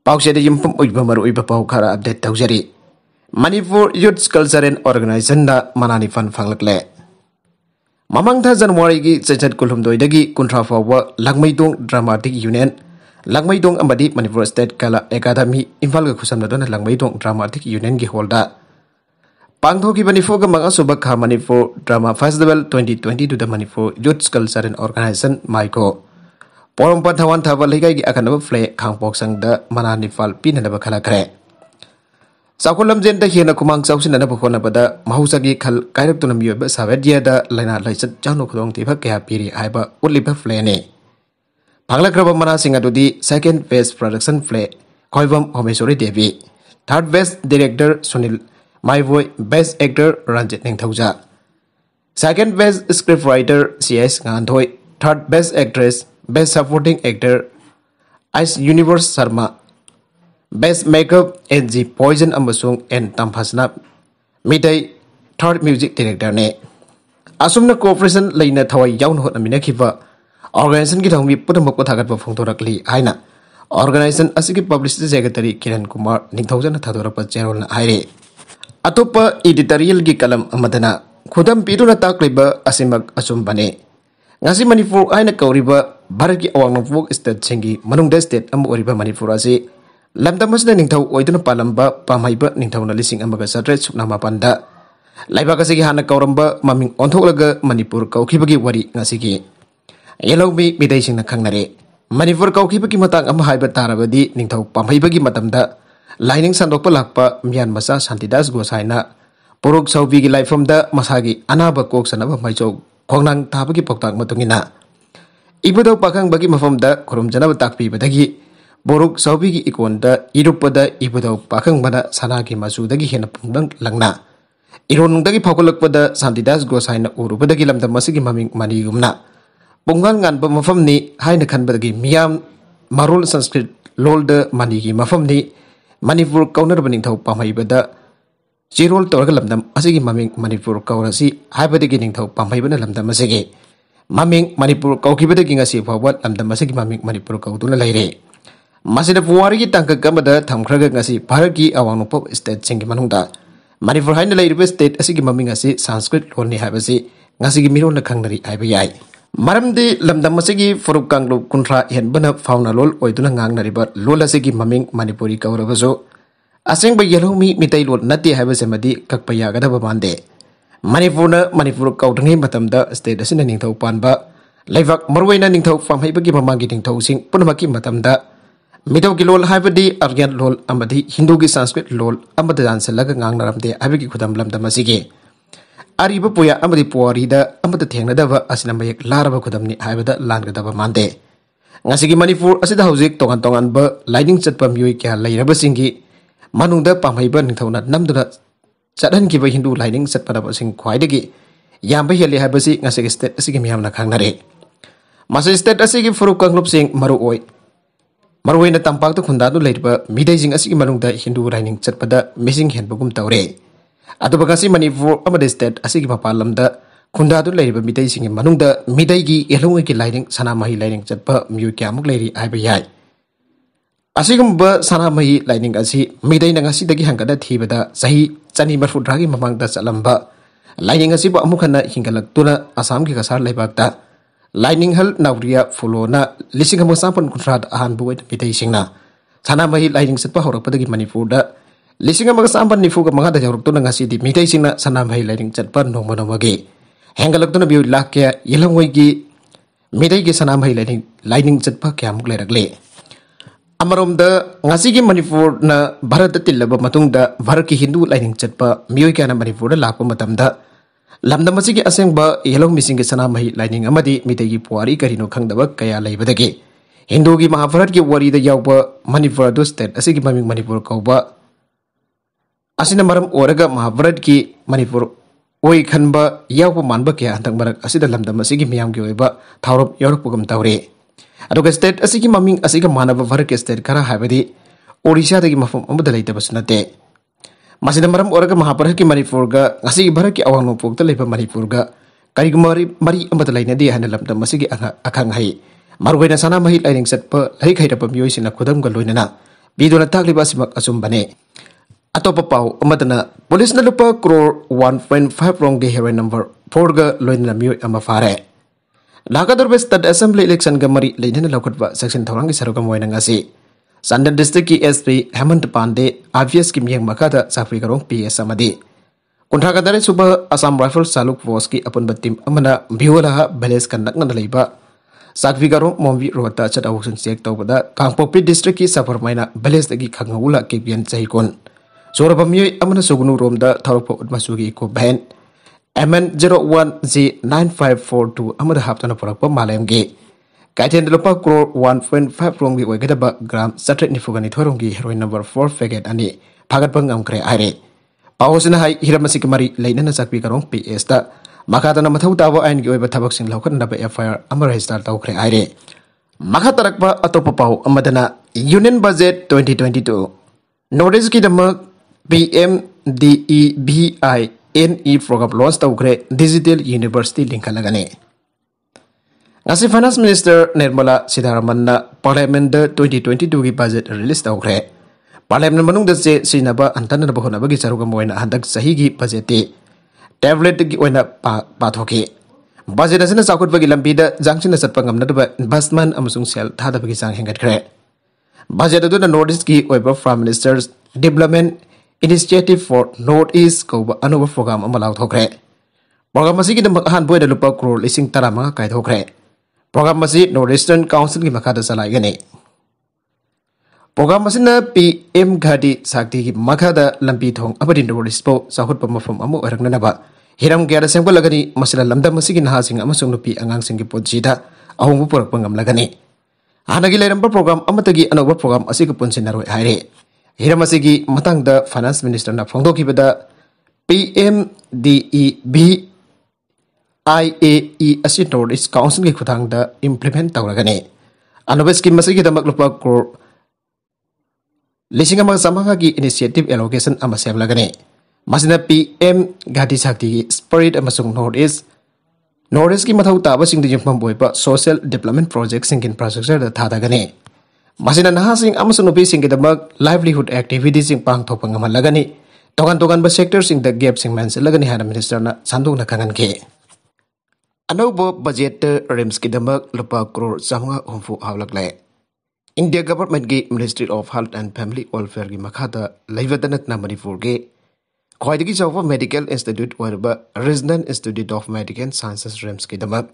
Pauk sa dayim pum uy bamaru uy bapau kara update tau jari. Manipur Youth Culturen Organization da manani fan fanglek le. Mamang ta Januari gi cecet kulum doi dagi kuntra fawa langmai dong dramatic union. Langmai dong ambadi Manipur State Kala Academy infal ga kusam dadon langmai dong dramatic union gi holda. Pangtho ki Manipur ga mga subak ha Manipur Drama Festival 2020 to the Manipur Youth Culturen Organization Michael. Porompat ꯊꯋꯥꯟ ꯊꯥꯕ ꯂꯩꯀꯥꯏꯒꯤ ꯑꯈꯟꯅꯕ ꯐ꯭ꯂꯦꯛ ꯈꯥꯡꯄꯣꯛꯁꯪꯗ ꯃꯅꯥ ꯅꯤꯄꯥꯜ ꯄꯤꯅꯅꯕ ꯈꯜꯂꯛꯈ꯭ꯔꯦ ꯆꯥꯎꯈꯠ ꯂꯝꯖꯦꯟꯗ ꯍꯦꯟꯅ ꯈꯨꯃꯥꯡ ꯆꯥꯎꯁꯤꯟꯅꯅꯕ ꯍꯣꯠꯅꯕꯗ ꯃꯍꯧꯁꯥꯒꯤ ꯈꯜ ꯀꯥꯏꯔꯛꯇꯨꯅ ꯃꯤꯑꯣꯏꯕ ꯁꯥꯕꯦꯗꯤꯌꯥꯗ ꯂꯥꯏꯅꯥ ꯂꯥꯏꯆꯠ ꯆꯥꯎꯅ ꯈꯨꯗꯣꯡꯊꯤꯕ ꯀꯌꯥ ꯄꯤꯔꯤ ꯍꯥꯏꯕ ꯎꯠꯂꯤꯕ ꯐ꯭ꯂꯦꯅꯤ ꯐꯥꯡꯂꯛꯈ꯭ꯔꯕ ꯃꯅꯥꯁꯤꯡ ꯑꯗꯨꯗꯤ ꯁꯦꯀꯦꯟ ꯐꯦꯁ ꯄ꯭ꯔꯗꯛꯁꯟ ꯐ꯭ꯂꯦ ꯈꯣꯏꯕꯝ ꯍꯣꯃꯦꯁꯣꯔꯤ ꯗꯦꯕꯤ ꯊꯥꯔꯠ ꯕꯦꯁ ꯗꯤꯔꯦꯛꯇꯔ ꯁꯨꯅꯤꯜ ꯃꯥꯏꯕꯣꯏ best actor Ranjit Ningthouja second best script writer ꯁꯤ ꯑꯦꯁ ꯉꯥꯟꯊꯣꯏ ꯊꯥꯔꯠ best actress Best Supporting Actor ꯑꯥꯏꯁ ꯌꯨꯅꯤꯚꯔꯁ ꯁꯔꯃꯥ ꯕꯦꯁ ꯃꯦꯀꯞ ꯑꯦꯟ ꯖꯤ ꯄꯣꯏꯖꯟ ꯑꯃꯁꯨꯡ ꯑꯦꯟ ꯇꯝꯐꯁꯅ ꯃꯤꯇꯩ ꯊꯥꯔꯠ ꯃ꯭ꯌꯨꯖꯤꯛ ꯗꯤꯔꯦꯛꯇꯔꯅꯦ ꯑꯁꯨꯝꯅ ꯀꯣꯑꯣꯄꯔꯦꯁꯟ ꯂꯩꯅ ꯊꯋꯥꯏ ꯌꯥꯎꯅ ꯍꯣꯠꯅꯃꯤꯟꯅꯈꯤꯕ ꯑꯣꯔꯒꯅꯥꯏꯖꯦꯁꯟꯒꯤ ꯊꯧꯃꯤ ꯄꯨꯝꯅꯃꯛꯄꯨ ꯊꯥꯒꯠꯄ ꯐꯣꯡꯗꯣꯔꯛꯂꯤ ꯍꯥꯏꯅ ꯑꯣꯔꯒꯅꯥꯏꯖꯦꯁꯟ ꯑꯁꯤꯒꯤ ꯄꯕ꯭ꯂꯤꯁꯤꯇꯤ ꯁꯦꯀ꯭ꯔꯦꯇꯔꯤ ꯀꯤꯔꯟ ꯀꯨꯃꯥꯔ ꯅꯤꯡꯊꯧꯖꯅ ꯊꯥꯗꯣꯔꯛꯄ ꯆꯦꯔꯣꯜꯅ ꯍꯥꯏꯔꯤ ꯑꯇꯣꯞꯄ ꯏꯗꯤꯇꯔꯤꯌꯦꯜꯒꯤ ꯀꯂꯝ ꯑꯃꯗꯅ ꯈꯨꯗꯝ ꯄꯤꯗꯨꯅ ꯇꯥꯛꯂꯤꯕ ꯑꯁꯤꯃꯛ ꯑꯆꯨꯝꯕꯅꯤ ngasi manipur aina kauriba ki awang nongpok state manung manungda state amu oriba manipur asi lamdam masna ningthau oiduna ba pamhaiba ningthau na lising amaga sadre supna mapanda laiba kasi gi hana kauramba maming ontholaga manipur kaukibagi wari ngasi gi yelau mi midai sing na khangnare manipur kaukibagi matang am haiba tarabadi ningthau pamhaibagi matamda लाइनिंग सन्दोप लाप म्यान मचा शान्तिदास गोसाइना पोरोक सौबीगी लाइफमदा मसागी kok sanaba mai मैचौ hongnang thapagi poktak Ibu ibudok pakang bagi da kurum jana takpi badagi boruk saubi gi ikon da ibu ibudok pakang bana sana gi masu dagi hena na. langna ironung dagi phakolak pada santidas lam da lamda masigi maming mani gumna pongan ngan pa mafam ni haina khan badagi miam marul sanskrit lolda mani gi mafam ni manipur kaunar nerbening tau pamai bada चेरोल तौर ममिंग मणिपुर कौरसी पाईबन लमदे ममिंग मणिपुर कौकी फाउदी ममिंग मणिपुर कौदून लेरें मैं पुवारी तंकग्रग्सी भारत की अवा नुप state Manpur है state ममिंग से संस्कृत लोने मोल खरी मरमदी लमदी फुरुक कंगलू कंथ्रा हेबन फाउना लोल होना लोल अगर ममिंग मणिपुरी कौरबू अचें यलू मी मिटलो नए है कक्पे मनपुर मनपुर कौदे स्टेट अंथ पाब लेक मरथ फाइब की ममांगी पुनम की मिधौ की लोल है अर्गन लोल हिंदू की संस्कृत लोल जानसलगे खुदमे अब पुया पुआरी थेद्व मयक लाब खुदमें लागद मानदे मनपुर तोान तोब लाइन चत क्या लेरबी manungda pamhaiba ningthona namduna chadan ki bai hindu lining sat pada sing khwai de gi bai heli hai basi ngase ge state asi ge miyam na khang re masa state asi ge furuk kanglup sing maru oi maru oi na tampak to khunda du leirba midai jing asi gi manungda hindu lining set pada missing hen bugum re adu bagasi manipur amade state asi papa mapalam da khunda du leirba midai sing manungda midai gi elung ge lining sana mahi lining chat pa myu kya muk leiri bai yai Asigumba sana mahi lining asi midai nanga ti dagi hangada thibada sahi chani marfu dragi mamang da lamba. lining asi ba mukhana hingalak tuna asam ki kasar lebat da lining hal nauria fulona lising hamu sampon kunrad ahan buwe midai singna sana mahi lining sitpa horak padagi manipur da lising hamu sampon nifu ka mangada jaruk tuna ngasi di midai singna sana mahi lining chatpa nomo nomo ge biul tuna biu ilang wai gi midai gi sana mahi lining lining kiamuk kya mukle raglei ꯑꯃꯔꯣꯝꯗ ꯉꯁꯤꯒꯤ ꯃꯅꯤꯄꯨꯔꯅ ꯚꯥꯔꯠꯇ ꯇꯤꯜꯂꯕ ꯃꯇꯨꯡꯗ ꯚꯥꯔꯠꯀꯤ ꯍꯤꯟꯗꯨ ꯂꯥꯏꯅꯤꯡ ꯆꯠꯄ ꯃꯤꯑꯣꯏ ꯀꯌꯥꯅ ꯃꯅꯤꯄꯨꯔꯗ ꯂꯥꯛꯄ ꯃꯇꯝꯗ ꯂꯝꯗꯝ ꯑꯁꯤꯒꯤ ꯑꯁꯦꯡꯕ ꯌꯦꯜꯍꯧꯃꯤꯁꯤꯡꯒꯤ ꯁꯅꯥꯃꯍꯤ ꯂꯥꯏꯅꯤꯡ ꯑꯃꯗꯤ ꯃꯤꯇꯩꯒꯤ ꯄꯨꯋꯥꯔꯤ ꯀꯔꯤꯅꯣ ꯈꯪꯗꯕ ꯀꯌꯥ ꯂꯩꯕꯗꯒꯤ ꯍꯤꯟꯗꯨꯒꯤ ꯃꯍꯥꯚꯥꯔꯠꯀꯤ ꯋꯥꯔꯤꯗ ꯌꯥꯎꯕ ꯃꯅꯤꯄꯨꯔ ꯑꯗꯨ ꯁ꯭ꯇꯦꯠ ꯑꯁꯤꯒꯤ ꯃꯃꯤꯡ ꯃꯅꯤꯄꯨꯔ ꯀꯧꯕ ꯑꯁꯤꯅ ꯃꯔꯝ ꯑꯣꯏꯔꯒ ꯃꯍꯥꯚꯥꯔꯠꯀꯤ ꯃꯅꯤꯄꯨꯔ ꯑꯣꯏ ꯈꯟꯕ ꯌꯥꯎꯕ ꯃꯥꯟꯕ ꯀꯌꯥ ꯍꯟꯗꯛ ꯃꯔꯛ ꯑꯁꯤꯗ ꯂꯝꯗꯝ ꯑꯁꯤꯒꯤ ꯃꯤꯌꯥꯝꯒꯤ ꯑꯣꯏꯕ ꯊꯧꯔꯝ ꯌꯥꯎꯔꯛꯄꯒꯨꯝ ꯇꯧꯔꯤ ke state asi ki maming asi ki manaba varke state kara habedi orisha da ki mafum amada itu basna te masida maram orang mahaparha ki manipur ga asi ki bharaki awang no pokta leba manipur ga kemari gumari mari amada ini dia hanala lamda masi ki anga akang hai marwena sana mahi lining set pa lai khaira pam yoi sina khodam ga na bidu na tak leba simak asum bane atau papau amada na polis na lupa crore 1.5 wrong ge heroin number 4 ga loina na miu amafare लागदर state assembly election के मरी लेने लगत बा section की सरोगम होए नंगासी संदन की S P Hemant Pandey obvious की मियंग मका था साफी करों पीएस समधि कुंठागदरे सुबह असम राइफल सालुक फोर्स की अपन बत्तीम अमना भिवला बलेस कंदक न लेबा साफी करों मोमवी रोहता चेक तो बदा कांपोपी की सफर मैना बलेस दगी खंगउला के बियन चाहिकोन सोरबमय अमना सुगनु रोमदा थारोपो उदमसुगी को बहन MN 01 z 9542 amada haptana porakpa malayamgi kaiten lupa crore 1.5 rongi oigadaba gram satret nifugani thoronggi heroin number 4 faget ani bang ngam kre aire pahosina hai hiramasi kamari lainana sakpi karong PS ta tanah matau tawa ain gi oiba thabak sing laukhan daba FIR amara register tau kre aire makha tarakpa atau pau amadana union budget 2022 notice ki damak PMDEBI. N E programme launch तौरे digital university लिंखलगने finance minister Nirmala Sitharaman parliament twenty twenty two की बजे release तौरे parliament Manu चे हंटनब हूनब की चरुगम हदी बजेटे tablet की पाथे budget अच्छा चाकुट की लंबी जासी चम बसमन सेल था की चांग हेंगे बजे अदर्थ ईस्ट की prime minister development Initiative for North East kauba anuwa program amalau thokre. Program masih kita makahan boleh dalam pakul lising tara mga kait thokre. Program masih Northeastern Council ki makada salai gane. Program masih na PM Gadi sakti ki makada lampi thong abadin Northeast sahut pamafam amu orang nana ba. Hiram kaya dasang ko lagani masila lamda masih ki nahasing amasung nupi angang singgi potjida ahungu pupurak pangam lagani. Hanagi layram program program amatagi anuwa program asik punsin naroi haire. हिरमसी मतंग finance minister फोंदोकीबद P M D B I A E north east council की खुदांग implement तौरगने अनब scheme लुप क्रोर लिंग चमह की इनिशिएटिव एलोकेशन सेमलगने P M Gati Shakti spirit north east north east की मौ ताब सिंह सोशल डेवलपमेंट प्रोजेक्ट इंफ्रास्ट्रक्चर थादगने masih Masinan hasing amasunu yang kita mag livelihood activities yang pang to pengaman lagani. Tongan tongan ba sector sing the gap sing mens lagani hana minister na sandung na kangan ke. Ano budget the rims kita mag lupa kror samunga umfu hawlag le India government ge ministry of health and family welfare ge makata laivadanat na manifur ge. Kwaidiki sa medical institute wa resident institute of medical sciences rims kita mag.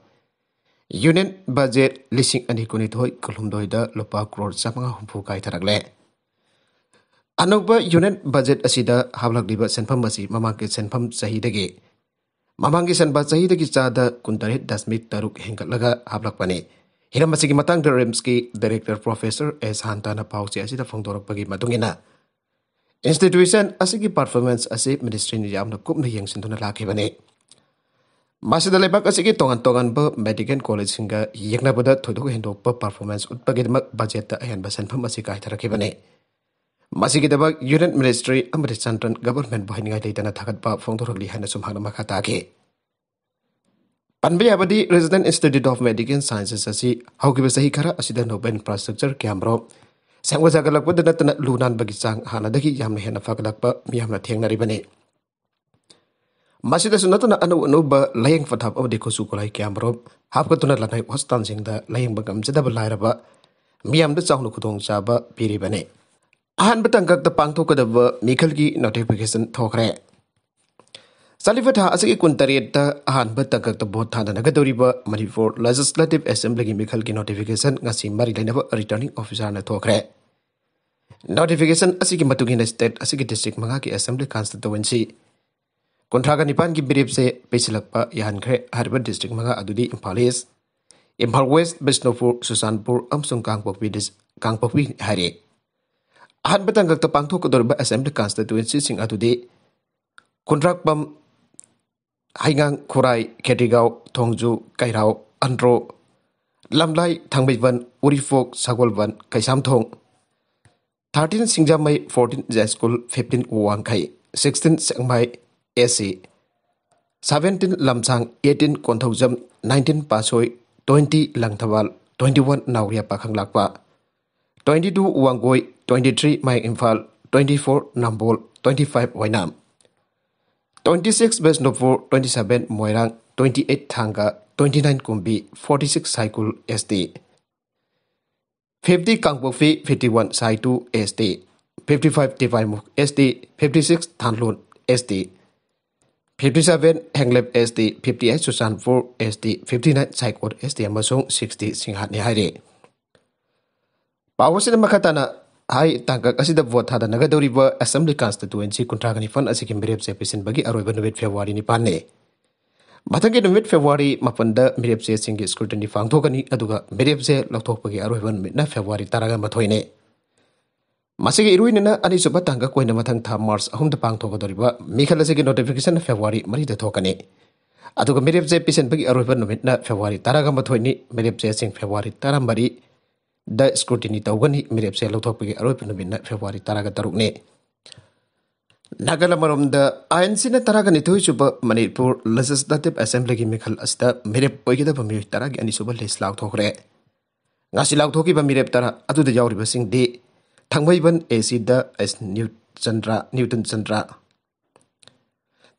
Union budget लिंग अनी कुनिथोय कलहुमदोय दा लुपा करोड़ चमंगा हुम्फु कायथरगले अनोब यूनियन बजेट असिदा हाबलगलिबा सेनफम असि ममांगे चाहिए चाहिदगे की सेनबा चाहिए चाद कुंतरे दशमी तरु हेंगल हाबलगपने हिरम से मतंग रिम्स की डायरेक्टर प्रोफेसर एस हांताना पाचे असिदा फोंगदोरकबगि मदुंगिना इंस्टीट्यूशन असिगि मिनिस्ट्री ने यामना कुपना लाखने ꯃꯁꯤꯗ ꯂꯩꯕꯥꯛ ꯑꯁꯤꯒꯤ ꯇꯣꯉꯥꯟ ꯇꯣꯉꯥꯟꯕ ꯃꯦꯗꯤꯀꯦꯜ ꯀꯣꯂꯦꯖꯁꯤꯡꯒ ꯌꯦꯡꯅꯕꯗ ꯊꯣꯏꯗꯣꯛ ꯍꯦꯟꯗꯣꯛꯄ ꯄꯔꯐꯣꯔꯃꯦꯟꯁ ꯎꯠꯄꯒꯤꯗꯃꯛ ꯕꯖꯦꯠꯇ ꯑꯍꯦꯟꯕ ꯁꯦꯟꯐꯝ ꯑꯁꯤ ꯀꯥꯏꯊꯔꯛꯈꯤꯕꯅꯤ ꯃꯁꯤꯒꯤꯗꯃꯛ ꯌꯨꯅꯤꯠ ꯃꯤꯅꯤꯁꯇ꯭ꯔꯤ ꯑꯃꯗꯤ ꯆꯟꯗ꯭ꯔꯟ ꯒꯕꯔꯟꯃꯦꯟꯕꯨ ꯍꯥꯏꯅꯤꯡꯉꯥꯏ ꯂꯩꯇꯅ ꯊꯥꯒꯠꯄ ꯐꯣꯡꯗꯣꯔꯛꯂꯤ ꯍꯥꯏꯅꯁꯨ ꯃꯍꯥꯛꯅ ꯃꯈꯥ ꯇꯥꯈꯤ ꯄꯟꯕ ꯌꯥꯕꯗꯤ Regional Institute of Medical Sciences ꯑꯁꯤ ꯍꯧꯈꯤꯕ ꯆꯍꯤ ꯈꯔ ꯑꯁꯤꯗ ꯅꯣꯕꯦꯜ ꯏꯟꯐ꯭ꯔꯥꯁꯇ꯭ꯔꯛꯆꯔ ꯀꯌꯥꯃꯔꯣꯝ ꯁꯦꯝꯒꯠ ꯁꯥꯒꯠꯂꯛꯄꯗ ꯅꯠꯇꯅ ꯂꯨ ꯅꯥꯟꯕꯒꯤ ꯆꯥꯡ ꯍꯥꯟꯅꯗꯒꯤ ꯌꯥꯝꯅ ꯍꯦꯟꯅ ꯐꯒꯠꯂꯛꯄ ꯃꯤꯌꯥꯝꯅ ꯊꯦꯡꯅꯔꯤꯕꯅꯤ मसीद नतना अन अनुब लयंग फथाप अबदि खुसु कोलाई क्यामरो हाफ कतुन लनाय हस्तान सिंग द लयंग बगम जदब लायरब मियाम द चाउन खुदोंग चाब पिरि बने आहन बतंग गक द पांगथो कद ब मिखल की नोटिफिकेशन थोखरे सलिफथा असे कुन तरियत द आहन बतंग गक द बोथा द नगदोरी ब मणिपुर लेजिस्लेटिव असेंबली की मिखल की नोटिफिकेशन गसि मारी लाइनब रिटर्निंग ऑफिसर ने थोखरे नोटिफिकेशन असे की मतुगिन स्टेट असे की डिस्ट्रिक्ट मंगा की असेंबली कांस्टिट्यूएंसी ꯀꯨꯟꯊ꯭ꯔꯥꯒ ꯅꯤꯄꯥꯟꯒꯤ ꯕꯤꯔꯦꯞꯁꯦ ꯄꯩꯁꯤꯜꯂꯛꯄ ꯌꯥꯍꯟꯈ꯭ꯔꯦ ꯍꯥꯏꯔꯤꯕ ꯗꯤꯁꯇ꯭ꯔꯤꯛ ꯃꯉꯥ ꯑꯗꯨꯗꯤ ꯏꯝꯐꯥꯜ ꯏꯁ ꯏꯝꯐꯥꯜ ꯋꯦꯁ ꯕꯤꯁꯅꯨꯄꯨꯔ ꯁꯨꯁꯥꯟꯄꯨꯔ ꯑꯃꯁꯨꯡ ꯀꯥꯡꯄꯣꯛꯄꯤ ꯀꯥꯡꯄꯣꯛꯄꯤ ꯍꯥꯏꯔꯦ ꯑꯍꯥꯟꯕ ꯇꯥꯡꯀꯛꯇ ꯄꯥꯡꯊꯣꯛꯀꯗꯧꯔꯤꯕ ꯑꯦꯁꯦꯝꯕ꯭ꯂꯤ ꯀꯟꯁꯇꯤꯇ꯭ꯋꯦꯟꯁꯤꯁꯤꯡ ꯑꯗꯨꯗꯤ ꯈꯨꯟꯗ꯭ꯔꯥꯛꯄꯝ ꯍꯩꯉꯥꯡ Khurai Khetrigao Thongju Keirao Andro Lamlai Thangmeiband Uripok Sagolband Keishamthong thirteen Singjamei fourteen Yaiskul fifteen Wangkhei sixteen Sekmai AC. 17 lam sang 18 kon thâu jam 19 pasoi 20 lang thawal 21 nauria pa khang lakwa 22 uang wangoi 23 mai imphal 24 nambol 25 nam, 26 no nopur 27 rang, 28 thanga 29 kumbi 46 cycle SD, 50 kang kangpokfi 51 saitu SD, 55 divai muk SD, 56 thanlun SD. 57 Hanglep SD, 58 Susanpur SD, 59 Saikot SD amasung 60 Singhatni haire. Pawasina makatana hai tangkak asida vote hada nagadoriba Assembly Constituency kuntragani fan asiki mirep se pisin bagi aroiba nuwit February ni panne. ꯃꯊꯪꯒꯤ ꯅꯨꯃꯤꯠ ꯐꯦꯕꯋꯥꯔꯤ ꯃꯥꯄꯟꯗ ꯃꯤꯔꯦꯞ ꯆꯦꯁꯤꯡꯒꯤ ꯁ꯭ꯀ꯭ꯔꯨꯇꯤꯅꯤ ꯄꯥꯡꯊꯣꯛꯀꯅꯤ ꯑꯗꯨꯒ ꯃꯤꯔꯦꯞ ꯆꯦ ꯂꯧꯊꯣꯛꯄꯒꯤ ꯑꯔꯣꯏꯕ ꯅꯨꯃꯤꯠꯅ ꯐꯦꯕꯋꯥꯔꯤ ꯇꯔꯥꯒ ꯃꯥꯊꯣꯏꯅꯤ ꯃꯁꯤꯒꯤ ꯏꯔꯣꯏꯅꯅ ꯑꯅꯤꯁꯨꯕ ꯇꯥꯡꯀꯛ ꯑꯣꯏꯅ ꯃꯊꯪ ꯊꯥ ꯃꯥꯔꯆ ꯑꯍꯨꯝꯗ ꯄꯥꯡꯊꯣꯛꯀꯗꯧꯔꯤꯕ ꯃꯤꯈꯜ ꯑꯁꯤꯒꯤ ꯅꯣꯇꯤꯐꯤꯀꯦꯁꯟ ꯐꯦꯕꯋꯥꯔꯤ ꯃꯔꯤꯗ ꯊꯣꯛꯀꯅꯤ ꯑꯗꯨꯒ ꯃꯤꯔꯦꯞ ꯆꯦ ꯄꯤꯁꯤꯟꯕꯒꯤ ꯑꯔꯣꯏꯕ ꯅꯨꯃꯤꯠꯅ ꯐꯦꯕꯋꯥꯔꯤ ꯇꯔꯥꯒ ꯃꯥꯊꯣꯏꯅꯤ ꯃꯤꯔꯦꯞ ꯆꯦꯁꯤꯡ ꯐꯦꯕꯋꯥꯔꯤ ꯇꯔꯥꯃꯔꯤ ꯗ ꯁ꯭ꯀ꯭ꯔꯨꯇꯤꯅꯤ ꯇꯧꯒꯅꯤ ꯃꯤꯔꯦꯞ ꯆꯦ ꯂꯧꯊꯣꯛꯄꯒꯤ ꯑꯔꯣꯏꯕ ꯅꯨꯃꯤꯠꯅ ꯐꯦꯕꯋꯥꯔꯤ ꯇꯔꯥꯒ ꯇꯔꯨꯛꯅꯤ ꯅꯥꯒꯥꯂꯦꯟ ꯃꯔꯣꯝꯗ ꯑꯥꯏ ꯑꯦꯟ ꯁꯤꯅ ꯇꯔꯥꯒ ꯅꯤꯊꯣꯏ ꯁꯨꯕ ꯃꯅꯤꯄꯨꯔ ꯂꯦꯖꯤꯁꯂꯦꯇꯤꯕ ꯑꯦꯁꯦꯝꯕ꯭ꯂꯤꯒꯤ ꯃꯤꯈꯜ ꯑꯁꯤꯗ ꯃꯤꯔꯦꯞ ꯑꯣꯏꯒꯗꯕ ꯃꯤꯑꯣꯏ ꯇꯔꯥꯒꯤ ꯑꯅꯤꯁꯨꯕ ꯂꯤꯁ ꯂꯥꯎꯊꯣꯛꯈ꯭ꯔꯦ ꯉꯁꯤ ꯂꯥꯎꯊꯣꯛꯈꯤꯕ ꯃꯤꯔꯦꯞ ꯇꯔꯥ ꯑꯗꯨꯗ ꯌꯥꯎꯔꯤꯕꯁꯤꯡꯗꯤ ꯊꯥꯡꯃꯩꯕꯟ ꯑꯦꯁꯤꯗ ꯑꯦꯁ ꯅ꯭ꯌꯨꯆꯟꯗ꯭ꯔ ꯅ꯭ꯌꯨꯇꯟ ꯆꯟꯗ꯭ꯔ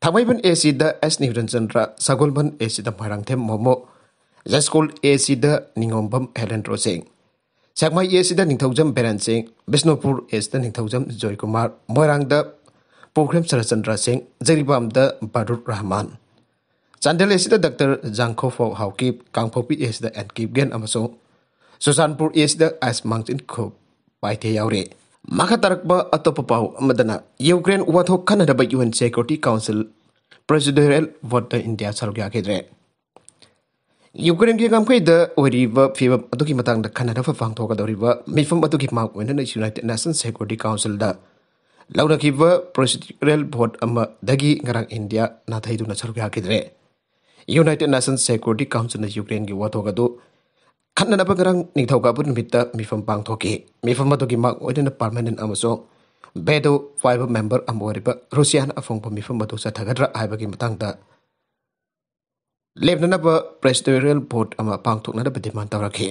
ꯊꯥꯡꯃꯩꯕꯟ ꯑꯦꯁꯤꯗ ꯑꯦꯁ ꯅ꯭ꯌꯨꯇꯟ ꯆꯟꯗ꯭ꯔ ꯁꯒꯣꯜꯕꯟ ꯑꯦꯁꯤꯗ ꯃꯣꯏꯔꯥꯡꯊꯦꯝ ꯃꯣꯃꯣ ꯌꯥꯏꯁ꯭ꯀꯨꯜ ꯑꯦꯁꯤꯗ ꯅꯤꯡꯉꯣꯝꯕꯝ ꯍꯦꯂꯦꯟ ꯔꯣꯁꯤꯡ ꯁꯦꯛꯃꯥꯏ ꯑꯦꯁꯤꯗ ꯅꯤꯡꯊꯧꯖꯝ ꯕꯦꯔꯟ ꯁꯤꯡ ꯕꯤꯁꯅꯨꯄꯨꯔ ꯑꯦꯁꯤꯗ ꯅꯤꯡꯊꯧꯖꯝ ꯖꯣꯏꯀꯨꯃꯥꯔ ꯃꯣꯏꯔꯥꯡꯗ ꯄꯣꯈ꯭ꯔꯦꯝ ꯁꯔꯆꯟꯗ꯭ꯔ ꯁꯤꯡ ꯖꯔꯤꯕꯥꯝꯗ ꯕꯥꯗꯨꯔ ꯔꯍꯃꯥꯟ ꯆꯥꯟꯗꯦꯜ ꯑꯦꯁꯤꯗ ꯗꯛꯇꯔ ꯖꯥꯡꯈꯣꯐꯥꯎ ꯍꯥꯎꯀꯤꯞ ꯀꯥꯡꯄꯣꯛꯄꯤ ꯑꯦꯁꯤꯗ ꯑꯦꯟꯀꯤꯞ ꯒꯦꯟ ꯑꯃꯁꯨꯡ ꯁꯨꯁꯥꯟꯄꯨꯔ ꯑꯦꯁꯤꯗ ꯑꯥꯏꯁ ꯃꯥꯡꯆꯤꯟ ꯈꯨꯞ पाइथे यावरे माखा तरकब अतो पपाव मदना यूक्रेन वाथो कनाडा बा UN Security Council presidential vote India सरगया केद्रे यूक्रेन के गम खैद ओरिव फिव अतो की मतांग द कनाडा फ फांग थोका दरिव मिफम अतो की माक वेन यूनाइटेड नेशन सिक्योरिटी काउंसिल द लौना किव प्रेसिडेंटल वोट अम दगी गरांग इंडिया नाथाइदुना सरगया केद्रे यूनाइटेड नेशन सिक्योरिटी काउंसिल ने यूक्रेन की वाथो गदो ꯈꯠꯅꯅꯕ ꯉꯔꯥꯡ ꯅꯤꯡꯊꯧꯀꯥꯕ ꯅꯨꯃꯤꯠꯇ ꯃꯤꯐꯝ ꯄꯥꯡꯊꯣꯛꯈꯤ ꯃꯤꯐꯝ ꯑꯗꯨꯒꯤ ꯃꯥꯛ ꯑꯣꯏꯗꯨꯅ ꯄꯥꯔꯃꯦꯅꯦꯟ ꯑꯃꯁꯨꯡ ꯕꯦꯗꯣ ꯄꯥꯏꯕ ꯃꯦꯝꯕꯔ ꯑꯃ ꯑꯣꯏꯔꯤꯕ ꯔꯨꯁꯤꯌꯥꯅ ꯑꯐꯪꯕ ꯃꯤꯐꯝ ꯑꯗꯨ ꯆꯠꯊꯒꯗ꯭ꯔꯥ ꯍꯥꯏꯕꯒꯤ ꯃꯇꯥꯡꯗ ꯂꯦꯞꯅꯅꯕ ꯄ꯭ꯔꯦꯁꯤꯗꯦꯟꯇꯦꯜ ꯚꯣꯠ ꯑꯃ ꯄꯥꯡꯊꯣꯛꯅꯅꯕ ꯗꯤꯃꯥꯟ ꯇꯧꯔꯛꯈꯤ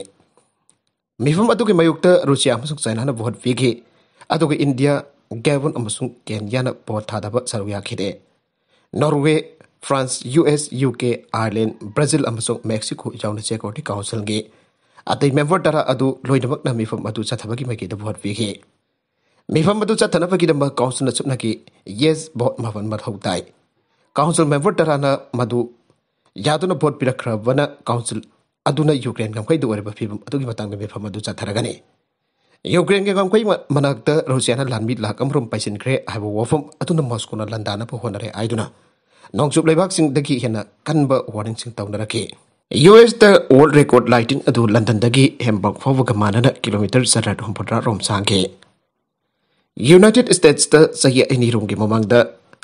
ꯃꯤꯐꯝ ꯑꯗꯨꯒꯤ ꯃꯥꯌꯣꯛꯇ ꯔꯨꯁꯤꯌꯥ ꯑꯃꯁꯨꯡ ꯆꯥꯏꯅꯥꯅ ꯚꯣꯠ ꯄꯤꯈꯤ ꯑꯗꯨꯒ ꯏꯟꯗꯤꯌꯥ ꯒꯦꯕꯣꯟ ꯑꯃꯁꯨꯡ ꯀꯦꯟꯌꯥꯅ ꯚꯣꯠ ꯊꯥꯗꯕ ꯁꯔꯨꯛ ꯌꯥꯈꯤꯗꯦ Norway France U S U K Ireland Brazil ꯑꯃꯁꯨꯡ ꯃꯦꯛꯁꯤꯀꯣ ꯌꯥꯎꯅ ꯆꯦꯛ ꯀꯥꯎꯟꯁꯤꯜꯒꯤ ꯑꯇꯩ ꯃꯦꯝꯕꯔ ꯇꯔꯥ ꯑꯗꯨ ꯂꯣꯏꯅꯃꯛꯅ ꯃꯤꯐꯝ ꯑꯗꯨ ꯆꯠꯊꯕꯒꯤ ꯃꯥꯏꯀꯩꯗ ꯚꯣꯠ ꯄꯤꯈꯤ ꯃꯤꯐꯝ ꯑꯗꯨ ꯆꯠꯊꯅꯕꯒꯤꯗꯃꯛ ꯀꯥꯎꯟꯁꯤꯜꯅ ꯆꯨꯞꯅꯒꯤ ꯌꯦꯁ ꯚꯣꯠ ꯃꯥꯄꯜ ꯃꯊꯧ ꯇꯥꯏ ꯀꯥꯎꯟꯁꯤꯜ ꯃꯦꯝꯕꯔ ꯇꯔꯥꯅ ꯃꯗꯨ ꯌꯥꯗꯨꯅ ꯚꯣꯠ ꯄꯤꯔꯛꯈ꯭ꯔꯕꯅ ꯀꯥꯎꯟꯁꯤꯜ ꯑꯗꯨꯅ ꯌꯨꯀ꯭ꯔꯦꯟ ꯉꯝꯈꯩꯗ ꯑꯣꯏꯔꯤꯕ ꯐꯤꯕꯝ ꯑꯗꯨꯒꯤ ꯃꯇꯥꯡꯗ ꯃꯤꯐꯝ ꯑꯗꯨ ꯆꯠꯊꯔꯒꯅꯤ ꯌꯨꯀ꯭ꯔꯦꯟꯒꯤ ꯉꯝꯈꯩ ꯃꯅꯥꯛꯇ ꯔꯨꯁꯤꯌꯥꯅ ꯂꯥꯟꯃꯤ ꯂꯥꯛ ꯑꯃꯔꯣꯝ ꯄꯥꯏꯁꯤꯟꯈ꯭ꯔꯦ ꯍꯥꯏꯕ ꯋꯥꯐꯝ ꯑꯗꯨꯅ ꯃꯣꯁꯀꯣꯅ ꯂꯟꯗꯥꯅꯕ ꯍꯣꯠꯅꯔꯦ ꯍꯥꯏꯗꯨꯅ ꯅꯣꯡꯆꯨꯞ ꯂꯩꯕꯥꯛꯁꯤꯡꯗꯒꯤ ꯍꯦꯟꯅ ꯀꯟꯕ ꯋꯥꯔꯅꯤꯡꯁꯤꯡ ꯇꯧꯅꯔꯛꯈꯤ वर्ल्ड रिकॉर्ड लाइटिंग अदु लंदन हेमबर्ग फाउग मानना किलोमीटर सरद हमपुरा रोम सांगे यूनाइटेड स्टेट्स द सही इनी रोंगे मोमांग द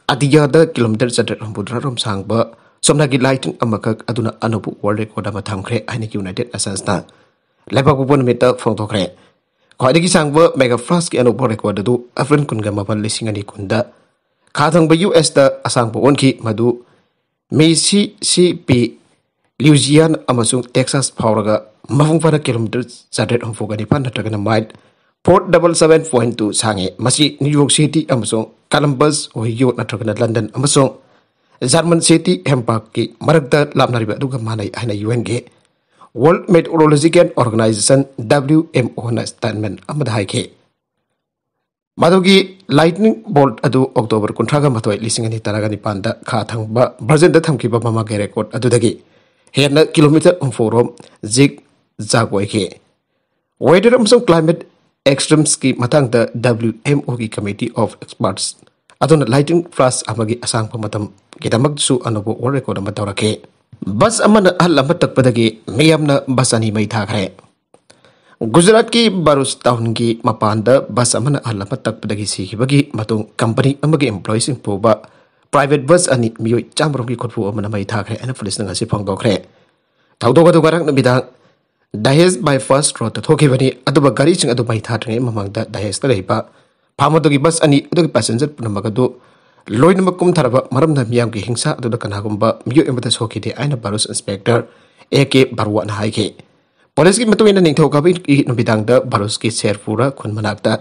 अदिया किलोमीटर सरद हमपुरा रोम सांग ब सोमना गि लाइटिंग अमक अदुना अनुपु वर्ल्ड रिकॉर्ड अमा थामख्रे आइने यूनाइटेड असंस ना लेबा गुबन मेट फोंग तोख्रे खोइदि गि सांग ब मेगा फ्लास कि अनुपु रिकॉर्ड दु अफ्रिन कुन ग मबल लिसिंग अनि कुन द खाथंग ब यूएस द असांग ब ओनखि मधु मेसी सीपी लुजियान टेक्सास फाउग मफूफर किलोमीटर चाटे हमफू निफा नग फोर डबल सवें पोइ to Sange New York city Columbus Ohio नग लंदन जर्मन सिटी हेम्पाक की मरक्त लाभ माने यूएन के world meteorological organisation W M ओ स्टेटमेंटे लाइटनिंग बोल्ट अदु अक्टोबर कुंठागा मथोय लिसिंग अनि निपान खा थ ब ब्रजेन की ब के रेकॉर्ड अदु हेन किलोमीटर हूफोरम जिग जागे वेदर क्लाइमेट एक्सट्रीम्स की मांग डब्ल्यू एम ओ की कमेटी ऑफ एक्सपर्ट्स अदोन लाइटिंग फ्लास अमगी असांग मतम वर्ल्ड रिकॉर्ड तौरखे बस अहल अम तकपदगी बस अनी था गुजरात की बारूस टाउन की मपान बस अहल अम तकपदगी कंपनी अमगी एम्प्लॉइसिंग private bus ani miyoi chamrong ki khotpu amana mai tha khre ana police nang asi phong do khre thawdo ga do garang namida dahes by first road thoki bani aduba gari ching adu mai tha thre mamang da dahes ta leipa phamado gi bus ani adu passenger punama ga do loin ma kum tharaba maram na miyam ki hingsa adu da kana gum ba miyoi emata soki de aina barus inspector ak barwa na hai ke police की मतुन निथौ कब नुबिदांग भरूच की शेरपुर खुन मनाक्ता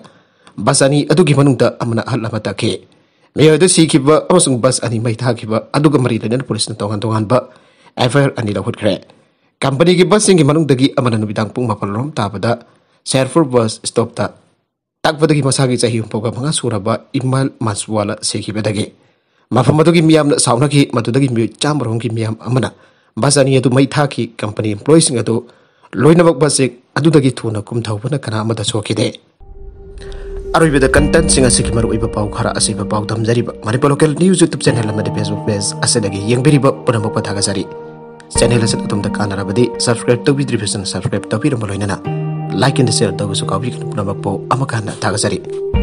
bus अनी अहल तखे Mayor da si kiba amasung bus ani mai ta ba adu ga mari dan polis na tongan tongan ba ever ani la hut kre. Company ki bus singi manung dagi amana nu bidang pung mapal rom ta pada server bus stop ta. Tak pada ki masagi cha hiu poga manga sura ba imal maswala si kiba dagi. Mafa matu ki miam na sauna ki matu dagi miu cham rong ki miam amana. Bus ani yadu mai ta ki company employees nga tu loi na bak bus ek adu dagi tu kum tau bana kana amata so अरब content पाव खरा पाव थमजरीब Manipur local news YouTube channel Facebook page असब पुनम थागजारी channel कानरबी subscribe तौद्रीबसन सब्सक्राइब तौर लोनना लाइक एंड शेयर तौर पुनम थागजारी